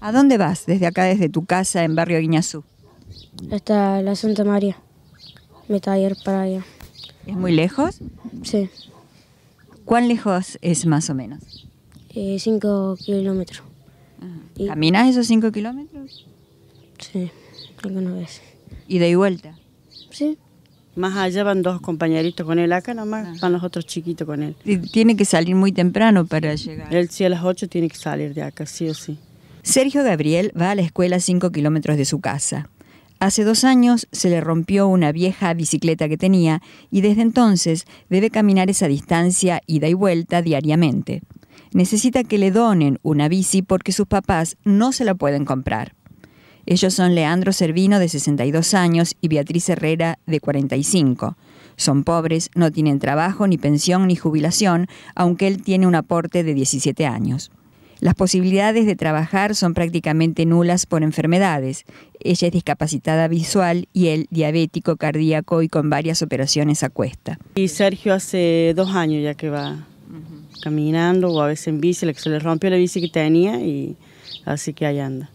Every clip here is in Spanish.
¿A dónde vas desde acá, desde tu casa en Barrio Guiñazú? Hasta la Santa María. me taller para allá. ¿Es muy lejos? Sí. ¿Cuán lejos es más o menos? Eh, cinco kilómetros. Ah. ¿Caminas esos cinco kilómetros? Sí, alguna vez. ¿Y de vuelta? Sí. Más allá van dos compañeritos con él, acá nomás ah. van los otros chiquitos con él. tiene que salir muy temprano para llegar. Él sí a las ocho tiene que salir de acá, sí o sí. Sergio Gabriel va a la escuela a 5 kilómetros de su casa. Hace dos años se le rompió una vieja bicicleta que tenía y desde entonces debe caminar esa distancia ida y vuelta diariamente. Necesita que le donen una bici porque sus papás no se la pueden comprar. Ellos son Leandro Servino de 62 años y Beatriz Herrera de 45. Son pobres, no tienen trabajo, ni pensión, ni jubilación, aunque él tiene un aporte de 17 años. Las posibilidades de trabajar son prácticamente nulas por enfermedades. Ella es discapacitada visual y él diabético cardíaco y con varias operaciones a cuesta. Y Sergio hace dos años ya que va caminando o a veces en bici, se le rompió la bici que tenía y así que ahí anda.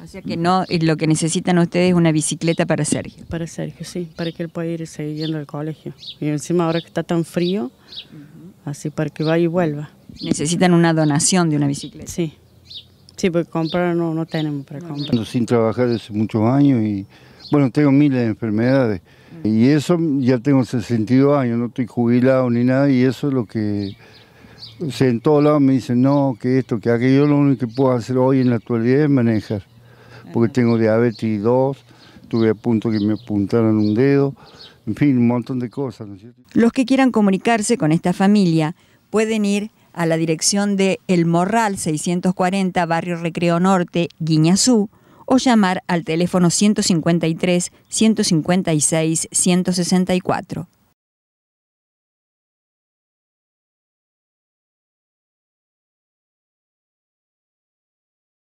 Así que no, lo que necesitan ustedes es una bicicleta para Sergio. Para Sergio, sí, para que él pueda ir y seguir yendo al colegio. Y encima ahora que está tan frío, así para que vaya y vuelva. Necesitan una donación de una bicicleta. Sí, sí, porque comprar no, no tenemos para comprar. sin trabajar desde muchos años y bueno, tengo miles de enfermedades. Mm. Y eso, ya tengo 62 años, no estoy jubilado ni nada, y eso es lo que... en todos lados me dicen, no, que esto, que aquello, lo único que puedo hacer hoy en la actualidad es manejar. Porque tengo diabetes 2, tuve a punto que me apuntaran un dedo, en fin, un montón de cosas. ¿no? Los que quieran comunicarse con esta familia pueden ir a la dirección de El Morral 640, Barrio Recreo Norte, Guiñazú, o llamar al teléfono 153 156 164.